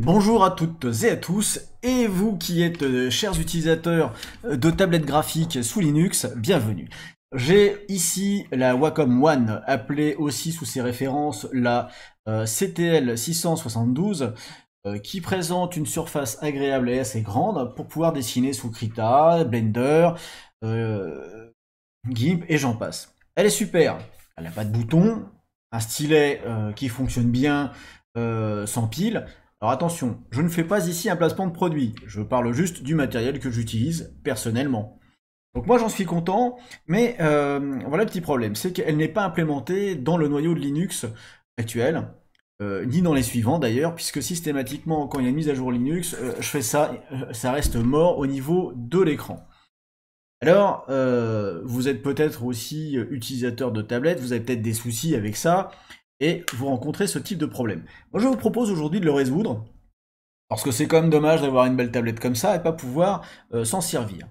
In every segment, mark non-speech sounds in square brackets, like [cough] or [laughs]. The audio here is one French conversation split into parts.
Bonjour à toutes et à tous, et vous qui êtes euh, chers utilisateurs euh, de tablettes graphiques sous Linux, bienvenue. J'ai ici la Wacom One, appelée aussi sous ses références la euh, CTL 672, qui présente une surface agréable et assez grande pour pouvoir dessiner sous Krita, Blender, GIMP et j'en passe. Elle est super, elle n'a pas de bouton, un stylet qui fonctionne bien sans pile, alors attention, je ne fais pas ici un placement de produit, je parle juste du matériel que j'utilise personnellement. Donc moi j'en suis content, mais euh, voilà le petit problème, c'est qu'elle n'est pas implémentée dans le noyau de Linux actuel, euh, ni dans les suivants d'ailleurs, puisque systématiquement quand il y a une mise à jour Linux, euh, je fais ça, ça reste mort au niveau de l'écran. Alors, vous êtes peut-être aussi utilisateur de tablettes, vous avez peut-être des soucis avec ça, et vous rencontrez ce type de problème. Moi, je vous propose aujourd'hui de le résoudre, parce que c'est quand même dommage d'avoir une belle tablette comme ça et pas pouvoir euh, s'en servir.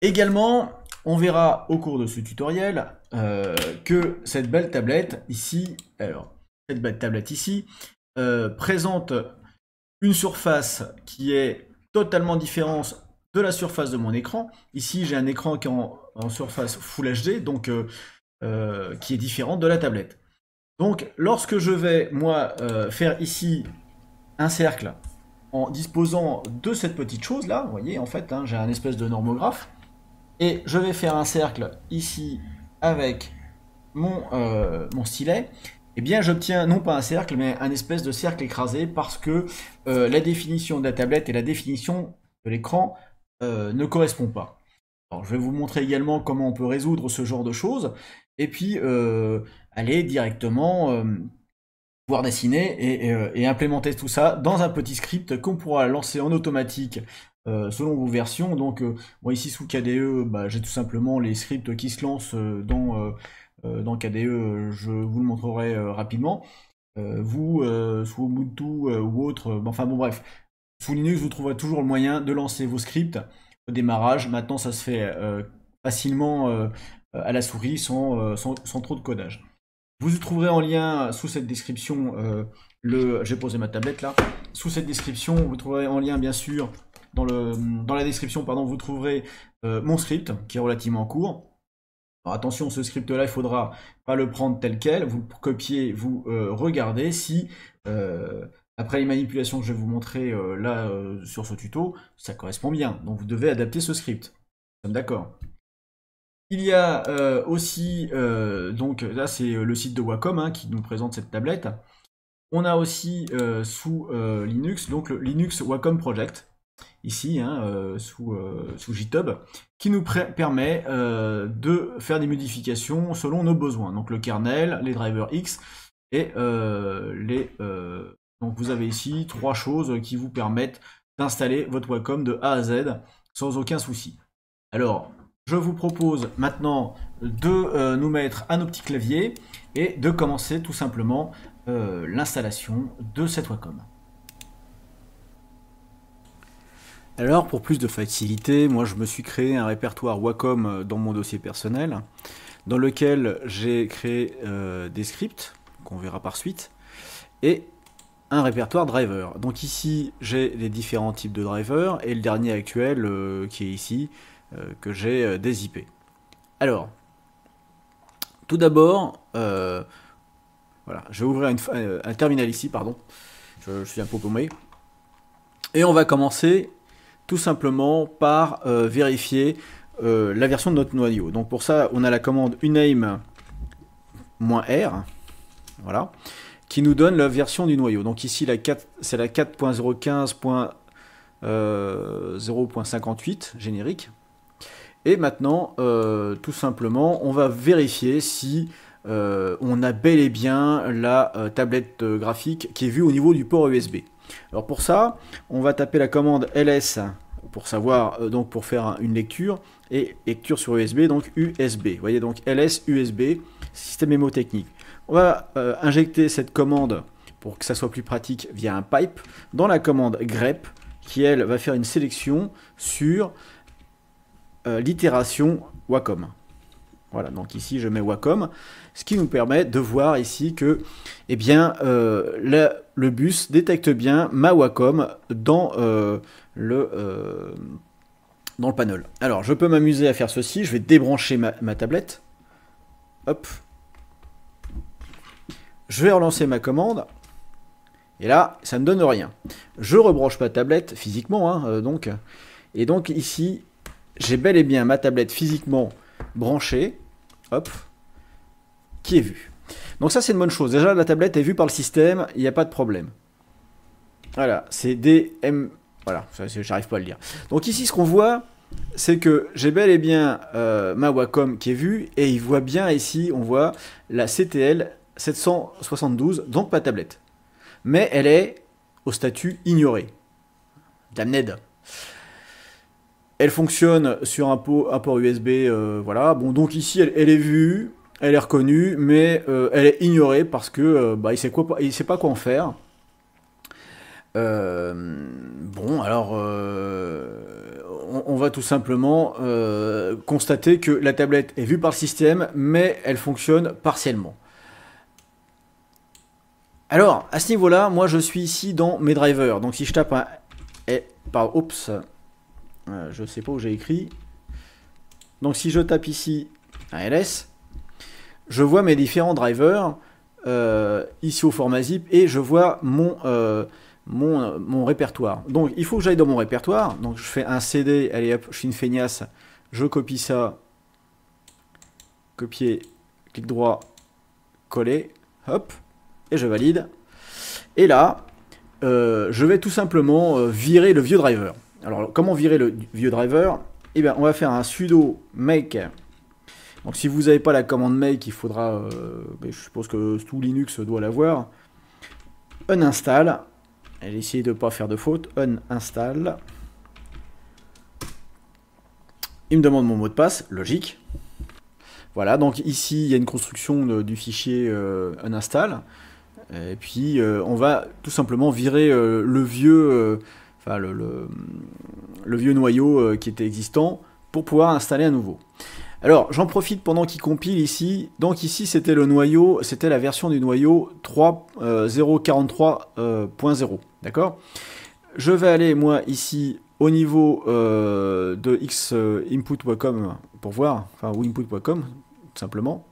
Également, on verra au cours de ce tutoriel euh, que cette belle tablette ici, alors, cette belle tablette ici, euh, présente une surface qui est totalement différente de la surface de mon écran. Ici, j'ai un écran qui est en, surface Full HD, donc qui est différent de la tablette. Donc lorsque je vais, moi, euh, faire ici un cercle en disposant de cette petite chose là, vous voyez en fait, hein, j'ai un espèce de normographe, et je vais faire un cercle ici avec mon, euh, stylet, et eh bien j'obtiens non pas un cercle, mais un espèce de cercle écrasé parce que euh, la définition de la tablette et la définition de l'écran ne correspondent pas. Alors, je vais vous montrer également comment on peut résoudre ce genre de choses. Et puis, aller directement voir euh, pouvoir dessiner euh, et, implémenter tout ça dans un petit script qu'on pourra lancer en automatique euh, selon vos versions. Donc moi ici sous KDE, bah, j'ai tout simplement les scripts qui se lancent dans, KDE, je vous le montrerai rapidement. vous, sous Ubuntu ou autre, enfin bon bref, sous Linux, vous trouverez toujours le moyen de lancer vos scripts au démarrage. Maintenant, ça se fait facilement à la souris sans trop de codage. Vous trouverez en lien euh, sous cette description euh, le. J'ai posé ma tablette là. Sous cette description, vous trouverez en lien bien sûr dans le dans la description pardon, vous trouverez euh, mon script qui est relativement court. Alors attention, ce script là, il faudra pas le prendre tel quel. Vous copiez, vous regardez si après les manipulations que je vais vous montrer là sur ce tuto, ça correspond bien. Donc vous devez adapter ce script. D'accord. Il y a euh, aussi, euh, donc là c'est euh, le site de Wacom hein, qui nous présente cette tablette. On a aussi sous Linux, donc le Linux Wacom Project, ici, hein, sous, sous, GitHub qui nous permet de faire des modifications selon nos besoins. Donc le kernel, les drivers X, et les... donc vous avez ici trois choses qui vous permettent d'installer votre Wacom de A à Z sans aucun souci. Alors, je vous propose maintenant de euh, nous mettre à nos petits claviers et de commencer tout simplement euh, l'installation de cette Wacom. Alors pour plus de facilité, moi je me suis créé un répertoire Wacom euh, dans mon dossier personnel dans lequel j'ai créé des scripts qu'on verra par suite et un répertoire driver. Donc ici j'ai les différents types de drivers et le dernier actuel qui est ici euh, que j'ai euh, des IP. Alors, tout d'abord, euh, voilà, je vais ouvrir un terminal ici, pardon. Je, suis un peu paumé. Et on va commencer tout simplement par vérifier la version de notre noyau. Donc pour ça, on a la commande uname-r, voilà, qui nous donne la version du noyau. Donc ici, c'est la 4.015.0.58 générique. Et maintenant, euh, tout simplement, on va vérifier si euh, on a bel et bien la euh, tablette graphique qui est vue au niveau du port USB. Alors pour ça, on va taper la commande ls pour savoir, donc pour faire une lecture, et lecture sur USB, donc USB. Vous voyez donc ls USB, système mémotechnique. On va injecter cette commande pour que ça soit plus pratique via un pipe dans la commande grep qui elle va faire une sélection sur euh, l'itération Wacom. Voilà, donc ici je mets Wacom, ce qui nous permet de voir ici que eh bien, euh, le, bus détecte bien ma Wacom dans, euh, le, dans le panel. Alors je peux m'amuser à faire ceci, je vais débrancher ma, tablette. Hop. Je vais relancer ma commande. Et là, ça ne donne rien. Je rebranche ma tablette physiquement, hein, donc. Et donc ici, j'ai bel et bien ma tablette physiquement branchée, hop, qui est vue. Donc ça c'est une bonne chose. Déjà la tablette est vue par le système, il n'y a pas de problème. Voilà, c'est DM... Voilà, j'arrive pas à le lire. Donc ici ce qu'on voit, c'est que j'ai bel et bien euh, ma Wacom qui est vue, et il voit bien ici, on voit la CTL 772, donc ma tablette. Mais elle est au statut ignoré. Damned. Elle fonctionne sur un, port USB, euh, voilà. Bon, donc ici, elle, est vue, elle est reconnue, mais euh, elle est ignorée parce que euh, bah, il sait quoi, il sait pas quoi en faire. bon, alors, on, va tout simplement constater que la tablette est vue par le système, mais elle fonctionne partiellement. Alors, à ce niveau-là, moi, je suis ici dans mes drivers. Donc, si je tape un... Eh, par, oups, euh, je ne sais pas où j'ai écrit. Donc si je tape ici ALS, je vois mes différents drivers euh, ici au format zip et je vois mon, euh, mon, répertoire. Donc il faut que j'aille dans mon répertoire. Donc je fais un CD, allez hop, je suis une feignasse, je copie ça, copier, clic droit, coller, hop, et je valide. Et là, je vais tout simplement virer le vieux driver. Alors, comment virer le vieux driver Eh bien, on va faire un sudo make. Donc, si vous n'avez pas la commande make, il faudra. Euh, ben, je suppose que tout Linux doit l'avoir. Uninstall. Et essayez de ne pas faire de faute. Uninstall. Il me demande mon mot de passe. Logique. Voilà, donc ici, il y a une construction du fichier un euh, uninstall. Et puis, euh, on va tout simplement virer le vieux le, le, vieux noyau euh, qui était existant pour pouvoir installer à nouveau. Alors, j'en profite pendant qu'il compile ici. Donc ici, c'était le noyau, c'était la version du noyau 3.043.0, euh, euh, d'accord Je vais aller, moi, ici, au niveau euh, de xinput.com pour voir, enfin, ou input.com, tout simplement.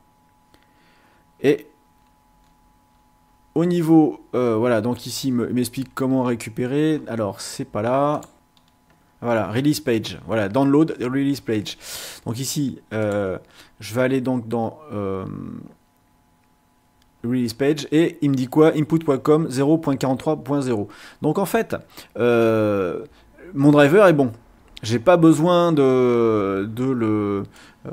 Et au niveau, euh, voilà, donc ici, il m'explique comment récupérer. Alors, c'est pas là. Voilà, release page. Voilà, download, release page. Donc ici, euh, je vais aller donc dans euh, release page et il me dit quoi Input.com 0.43.0. Donc en fait, mon driver est bon j'ai pas besoin de, le, euh,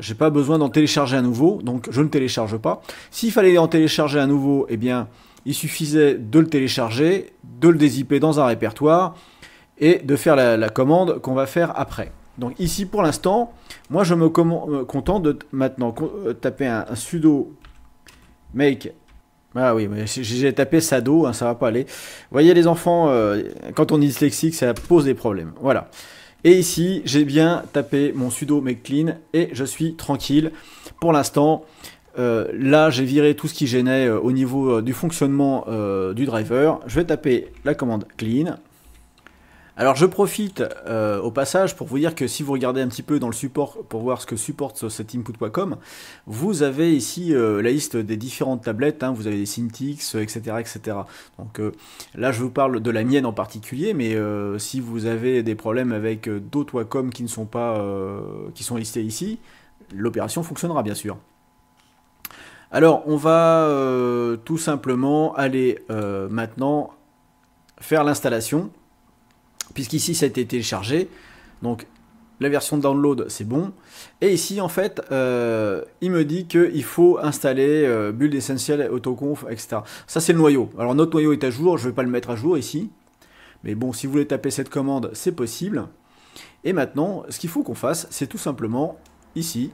j'ai pas besoin d'en télécharger à nouveau, donc je ne télécharge pas. S'il fallait en télécharger à nouveau, eh bien, il suffisait de le télécharger, de le dézipper dans un répertoire et de faire la, commande qu'on va faire après. Donc ici, pour l'instant, moi je me euh, contente de maintenant euh, taper un, sudo make ah oui, j'ai tapé Sado, ça hein, ça va pas aller. Voyez les enfants, quand on est dyslexique, ça pose des problèmes. Voilà. Et ici, j'ai bien tapé mon sudo make clean et je suis tranquille. Pour l'instant, euh, là, j'ai viré tout ce qui gênait euh, au niveau euh, du fonctionnement du driver. Je vais taper la commande clean. Alors je profite euh, au passage pour vous dire que si vous regardez un petit peu dans le support pour voir ce que supporte cet input.com, vous avez ici euh, la liste des différentes tablettes, hein. vous avez des Syntics, euh, etc. etc. Donc là je vous parle de la mienne en particulier, mais si vous avez des problèmes avec d'autres Wacom qui ne sont pas qui sont listés ici, l'opération fonctionnera bien sûr. Alors on va tout simplement aller maintenant faire l'installation puisqu'ici ça a été téléchargé. Donc la version download c'est bon. Et ici en fait euh, il me dit qu'il faut installer euh, build essentiel, autoconf, etc. Ça c'est le noyau. Alors notre noyau est à jour, je ne vais pas le mettre à jour ici. Mais bon si vous voulez taper cette commande c'est possible. Et maintenant ce qu'il faut qu'on fasse c'est tout simplement ici.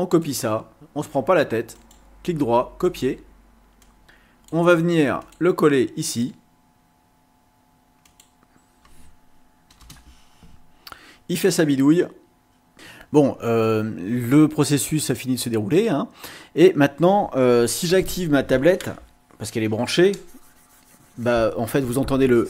On copie ça, on se prend pas la tête, clic droit, copier. On va venir le coller ici, il fait sa bidouille. Bon, euh, le processus a fini de se dérouler. Hein. et maintenant, euh, si j'active ma tablette, parce qu'elle est branchée, bah en fait vous entendez le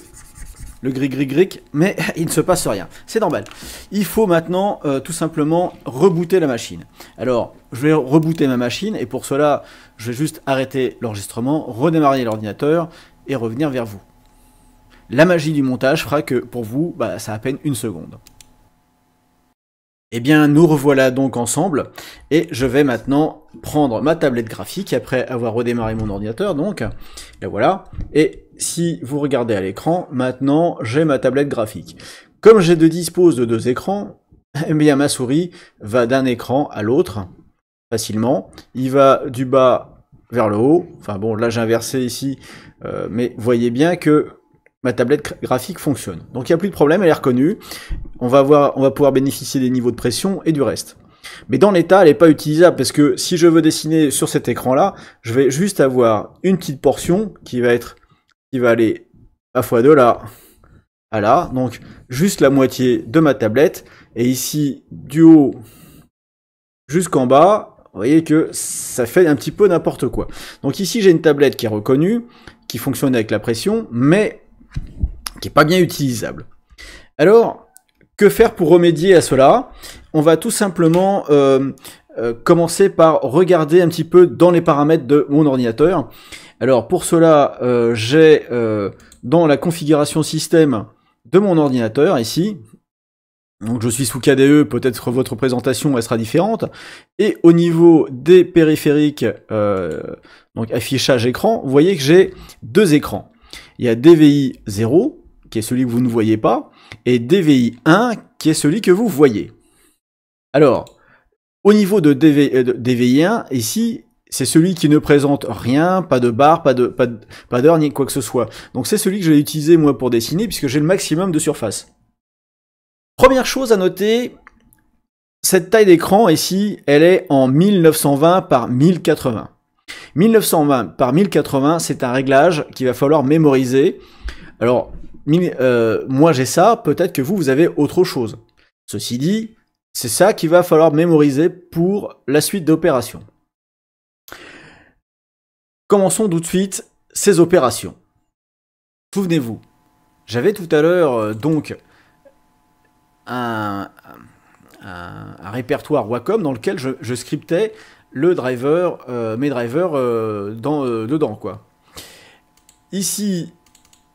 le gris gris mais [laughs] il ne se passe rien. C'est normal. Il faut maintenant euh, tout simplement rebooter la machine. Alors, je vais rebooter ma machine et pour cela, je vais juste arrêter l'enregistrement, redémarrer l'ordinateur et revenir vers vous. La magie du montage fera que pour vous, bah, ça a à peine une seconde. Eh bien, nous revoilà donc ensemble, et je vais maintenant prendre ma tablette graphique, après avoir redémarré mon ordinateur, donc, la voilà, et si vous regardez à l'écran, maintenant, j'ai ma tablette graphique. Comme j'ai de dispose de deux écrans, eh bien, ma souris va d'un écran à l'autre, facilement, il va du bas vers le haut, enfin bon, là j'ai inversé ici, euh, mais voyez bien que ma tablette graphique fonctionne. Donc il n'y a plus de problème, elle est reconnue. On va, on va pouvoir bénéficier des niveaux de pression et du reste. Mais dans l'état, elle n'est pas utilisable parce que si je veux dessiner sur cet écran-là, je vais juste avoir une petite portion qui va être, qui va aller à fois de là, à là, donc juste la moitié de ma tablette. Et ici, du haut jusqu'en bas, vous voyez que ça fait un petit peu n'importe quoi. Donc ici, j'ai une tablette qui est reconnue, qui fonctionne avec la pression, mais qui est pas bien utilisable. Alors, que faire pour remédier à cela On va tout simplement euh, euh, commencer par regarder un petit peu dans les paramètres de mon ordinateur. Alors pour cela, euh, j'ai dans la configuration système de mon ordinateur ici, donc je suis sous KDE, peut-être votre présentation elle sera différente. Et au niveau des périphériques, donc affichage écran, vous voyez que j'ai deux écrans il y a DVI 0, qui est celui que vous ne voyez pas, et DVI 1, qui est celui que vous voyez. Alors, au niveau de, DVI euh, 1, ici, c'est celui qui ne présente rien, pas de barre, pas de pas d'heure, ni quoi que ce soit. Donc c'est celui que je vais utiliser moi pour dessiner, puisque j'ai le maximum de surface. Première chose à noter, cette taille d'écran ici, elle est en 1920 par 1080. 1920 par 1080, c'est un réglage qu'il va falloir mémoriser. Alors, euh, moi j'ai ça, peut-être que vous, vous avez autre chose. Ceci dit, c'est ça qu'il va falloir mémoriser pour la suite d'opérations. Commençons tout de suite ces opérations. Souvenez-vous, j'avais tout à l'heure euh, donc un, répertoire Wacom dans lequel je scriptais le driver, euh, mes drivers euh, dans, euh, dedans. Quoi. Ici,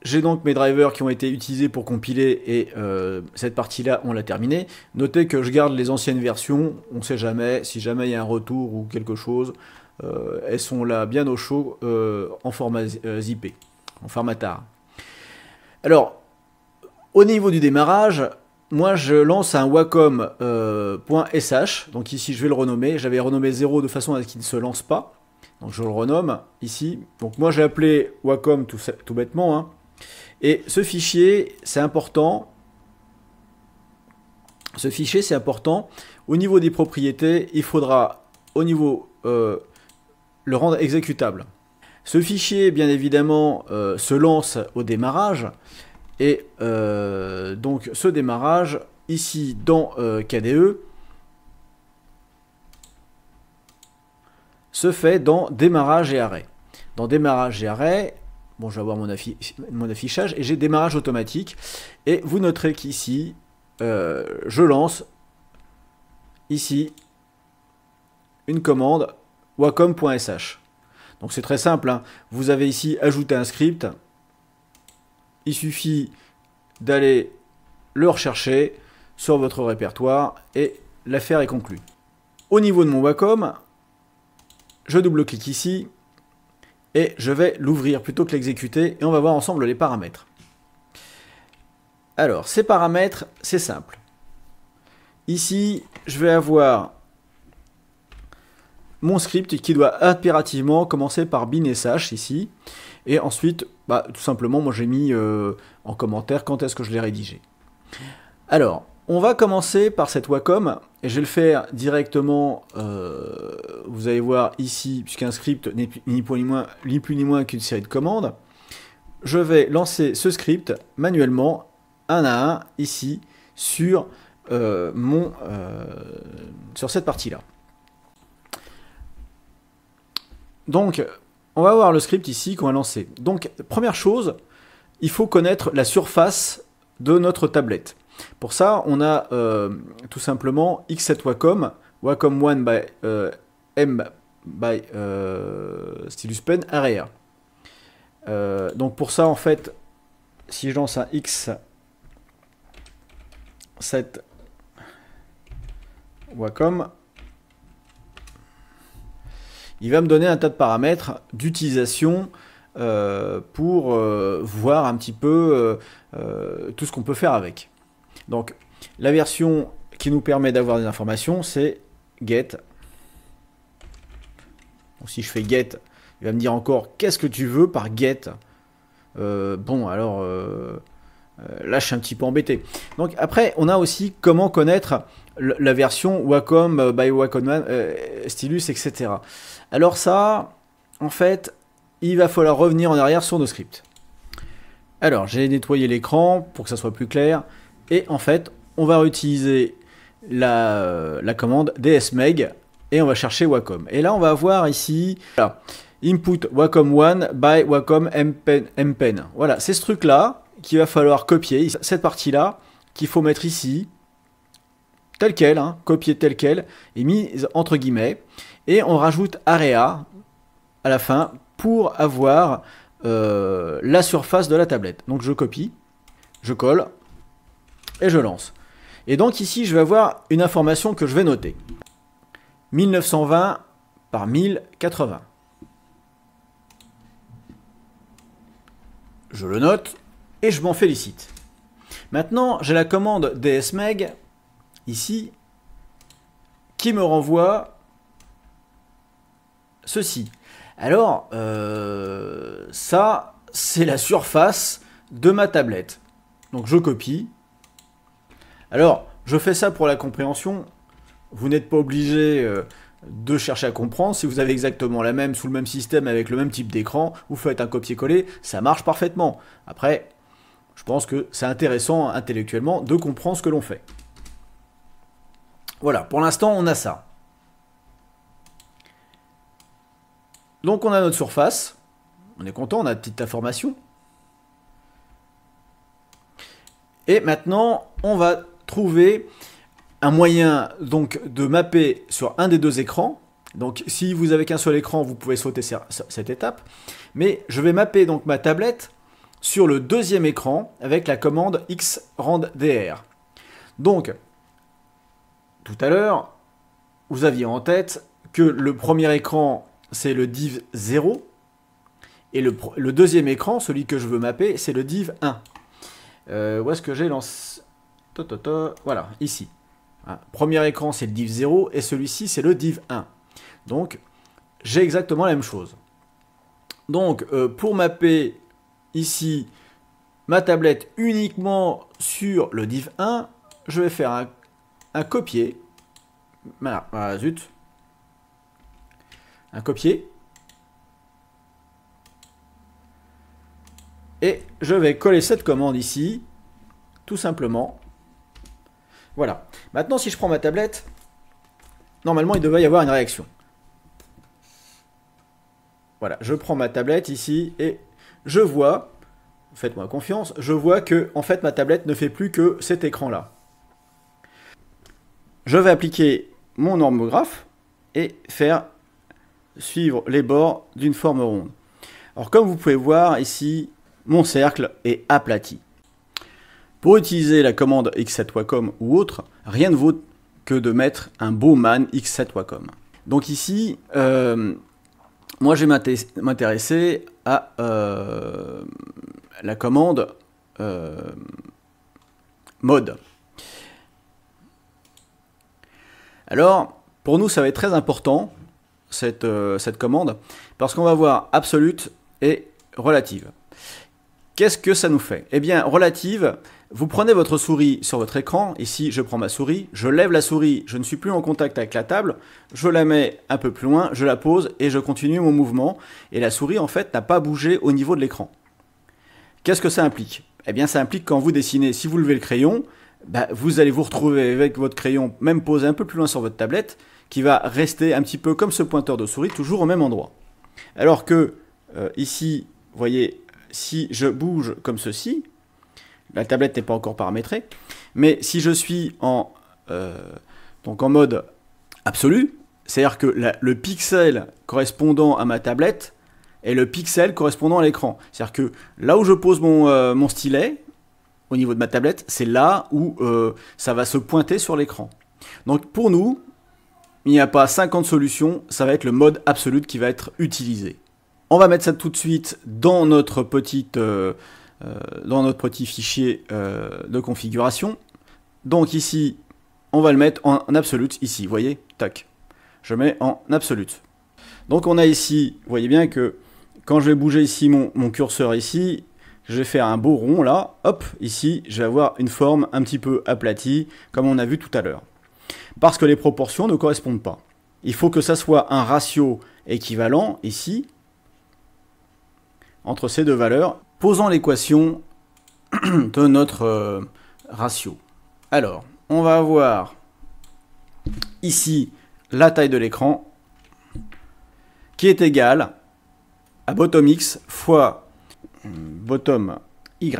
j'ai donc mes drivers qui ont été utilisés pour compiler et cette partie-là, on l'a terminée. Notez que je garde les anciennes versions, on ne sait jamais, si jamais il y a un retour ou quelque chose, elles sont là bien au chaud en format zippé, en format tar. Alors, au niveau du démarrage, moi je lance un wacom.sh, euh, donc ici je vais le renommer, j'avais renommé 0 de façon à ce qu'il ne se lance pas, donc je le renomme ici, donc moi j'ai appelé wacom tout, bêtement, hein. et ce fichier c'est important, ce fichier c'est important, au niveau des propriétés il faudra au niveau euh, le rendre exécutable. Ce fichier bien évidemment euh, se lance au démarrage, et euh, donc ce démarrage, ici dans euh, KDE, se fait dans démarrage et arrêt. Dans démarrage et arrêt, bon je vais avoir mon, affichage, et j'ai démarrage automatique. Et vous noterez qu'ici, euh, je lance ici une commande wacom.sh. Donc c'est très simple, hein. vous avez ici ajouté un script, il suffit d'aller le rechercher sur votre répertoire et l'affaire est conclue. Au niveau de mon Wacom, je double-clique ici et je vais l'ouvrir plutôt que l'exécuter et on va voir ensemble les paramètres. Alors, ces paramètres, c'est simple. Ici, je vais avoir mon script qui doit impérativement commencer par binsh ici. Et ensuite, bah, tout simplement, moi j'ai mis euh, en commentaire quand est-ce que je l'ai rédigé. Alors, on va commencer par cette Wacom, et je vais le faire directement, euh, vous allez voir ici, puisqu'un script n'est ni, ni, plus ni moins qu'une série de commandes. Je vais lancer ce script manuellement, un à un, ici, sur, euh, mon, sur cette partie-là. Donc, on va voir le script ici qu'on va lancer. Donc, première chose, il faut connaître la surface de notre tablette. Pour ça, on a euh, tout simplement x7 Wacom, Wacom 1 by euh, M by euh, Stylus Pen arrière. donc pour ça, en fait, si je lance un x7 Wacom, il va me donner un tas de paramètres d'utilisation euh, pour euh, voir un petit peu euh, tout ce qu'on peut faire avec. Donc la version qui nous permet d'avoir des informations, c'est get. si je fais get, il va me dire encore qu'est-ce que tu veux par get. bon, alors là, je suis un petit peu embêté. Donc après, on a aussi comment connaître la version Wacom euh, by Wacom euh, Stylus, etc. Alors ça, en fait, il va falloir revenir en arrière sur nos scripts. Alors, j'ai nettoyé l'écran pour que ça soit plus clair. Et en fait, on va réutiliser la, euh, commande dsmeg et on va chercher Wacom. Et là, on va voir ici, input Wacom One by Wacom Mpen. Mpen. Voilà, c'est ce truc-là qu'il va falloir copier, cette partie-là qu'il faut mettre ici, tel quel, hein, copiée telle quelle, et mise entre guillemets. Et on rajoute area à la fin pour avoir euh, la surface de la tablette. Donc je copie, je colle, et je lance. Et donc ici, je vais avoir une information que je vais noter. 1920 par 1080. Je le note et je m'en félicite. Maintenant, j'ai la commande dsmeg ici, qui me renvoie ceci. Alors, euh, ça, c'est la surface de ma tablette. Donc je copie. Alors, je fais ça pour la compréhension. Vous n'êtes pas obligé euh, de chercher à comprendre. Si vous avez exactement la même, sous le même système, avec le même type d'écran, vous faites un copier-coller, ça marche parfaitement. Après, je pense que c'est intéressant intellectuellement de comprendre ce que l'on fait. Voilà, pour l'instant, on a ça. Donc on a notre surface. On est content, on a une petite information. Et maintenant, on va trouver un moyen donc de mapper sur un des deux écrans. Donc si vous avez qu'un seul écran, vous pouvez sauter cette étape. Mais je vais mapper donc ma tablette sur le deuxième écran avec la commande X-RAND-DR. Donc tout à l'heure, vous aviez en tête que le premier écran, c'est le div 0, et le, deuxième écran, celui que je veux mapper, c'est le div 1. Euh, où est-ce que j'ai lancé Voilà, ici. Hein, premier écran, c'est le div 0, et celui-ci, c'est le div 1. Donc, j'ai exactement la même chose. Donc, euh, pour mapper ici ma tablette uniquement sur le div 1, je vais faire un copier. zut. Un copier. Et je vais coller cette commande ici, tout simplement. Voilà. Maintenant, si je prends ma tablette, normalement, il devait y avoir une réaction. Voilà, je prends ma tablette ici et je vois, faites-moi confiance, je vois que en fait ma tablette ne fait plus que cet écran-là je vais appliquer mon normographe et faire suivre les bords d'une forme ronde. Alors comme vous pouvez voir ici, mon cercle est aplati. Pour utiliser la commande X7 Wacom ou autre, rien ne vaut que de mettre un man X7 Wacom. Donc ici, euh, moi je vais m'intéresser à euh, la commande euh, mode. Alors, pour nous, ça va être très important, euh, cette, commande, parce qu'on va voir absolute et relative. Qu'est-ce que ça nous fait Eh bien, relative, vous prenez votre souris sur votre écran, ici je prends ma souris, je lève la souris, je ne suis plus en contact avec la table, je la mets un peu plus loin, je la pose et je continue mon mouvement, et la souris en fait n'a pas bougé au niveau de l'écran. Qu'est-ce que ça implique Eh bien ça implique quand vous dessinez, si vous levez le crayon, bah, vous allez vous retrouver avec votre crayon, même posé un peu plus loin sur votre tablette, qui va rester un petit peu comme ce pointeur de souris, toujours au même endroit. Alors que euh, ici, vous voyez, si je bouge comme ceci, la tablette n'est pas encore paramétrée, mais si je suis en, euh, mode absolu, c'est-à-dire que le pixel correspondant à ma tablette est le pixel correspondant à l'écran. C'est-à-dire que là où je pose mon euh, stylet, au niveau de ma tablette, c'est là où euh, ça va se pointer sur l'écran. Donc pour nous, il n'y a pas 50 solutions, ça va être le mode absolute qui va être utilisé. On va mettre ça tout de suite dans notre, petite, euh, euh, dans notre petit fichier de configuration. Donc ici, on va le mettre en absolute ici, vous voyez, tac. Je mets en absolute. Donc on a ici, vous voyez bien que quand je vais bouger ici mon, mon curseur ici, je vais faire un beau rond là, hop, ici, je vais avoir une forme un petit peu aplatie, comme on a vu tout à l'heure. Parce que les proportions ne correspondent pas. Il faut que ça soit un ratio équivalent, ici, entre ces deux valeurs, posant l'équation [clears throat] de notre euh, ratio. Alors, on va avoir ici la taille de l'écran, qui est égale à bottom x fois bottom y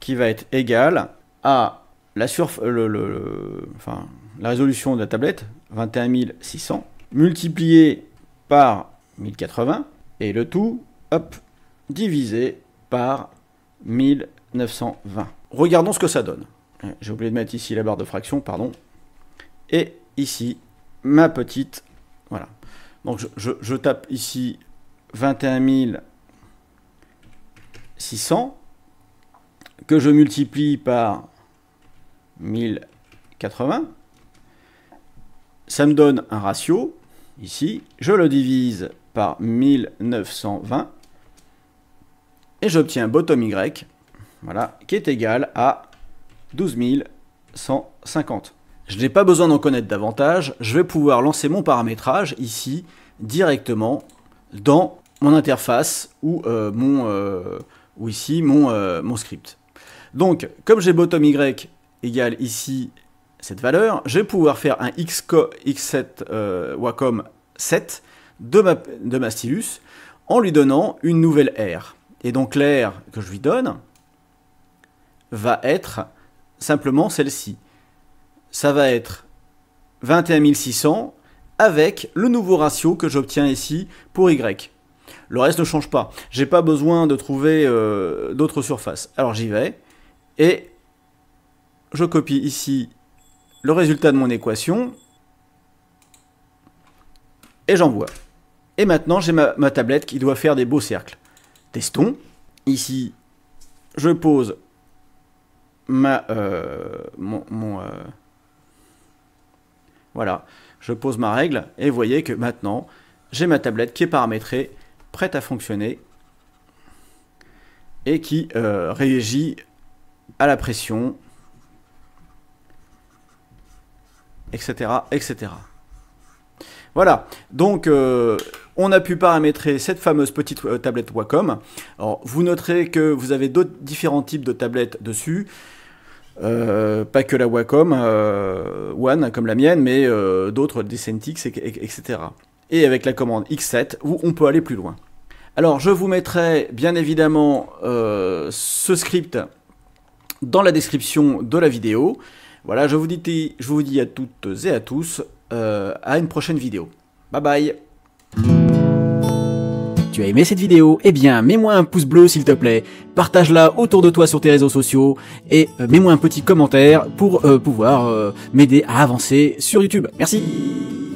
qui va être égal à la, le, enfin, la résolution de la tablette, 21600, multiplié par 1080, et le tout, hop, divisé par 1920. Regardons ce que ça donne. Euh, j'ai oublié de mettre ici la barre de fraction, pardon. Et ici, ma petite, voilà. Donc je, tape ici 21 600 que je multiplie par 1080. Ça me donne un ratio, ici. Je le divise par 1920 et j'obtiens bottom Y, voilà, qui est égal à 12150. Je n'ai pas besoin d'en connaître davantage, je vais pouvoir lancer mon paramétrage ici directement dans mon interface ou euh, mon, euh, ou ici euh, mon, script. Donc, comme j'ai bottom y égale ici cette valeur, je vais pouvoir faire un x7 euh, wacom 7 de ma, de ma stylus en lui donnant une nouvelle R. Et donc l'R que je lui donne va être simplement celle-ci. Ça va être 21600 avec le nouveau ratio que j'obtiens ici pour Y le reste ne change pas. J'ai pas besoin de trouver euh, d'autres surfaces. Alors j'y vais, et je copie ici le résultat de mon équation, et j'envoie. Et maintenant, j'ai ma, tablette qui doit faire des beaux cercles. Testons. Ici, je pose ma euh, euh, voilà je pose ma règle et vous voyez que maintenant j'ai ma tablette qui est paramétrée prête à fonctionner et qui euh, réagit à la pression, etc. etc. Voilà, donc euh, on a pu paramétrer cette fameuse petite euh, tablette Wacom. vous noterez que vous avez d'autres différents types de tablettes dessus. pas que la Wacom One comme la mienne, mais d'autres, des Centix, etc. Et avec la commande X7, où on peut aller plus loin. Alors je vous mettrai bien évidemment euh, ce script dans la description de la vidéo. Voilà, je vous dis, je vous dis à toutes et à tous euh, à une prochaine vidéo. Bye bye tu as aimé cette vidéo, eh bien mets-moi un pouce bleu s'il te plaît, partage-la autour de toi sur tes réseaux sociaux et euh, mets-moi un petit commentaire pour pouvoir m'aider à avancer sur YouTube. Merci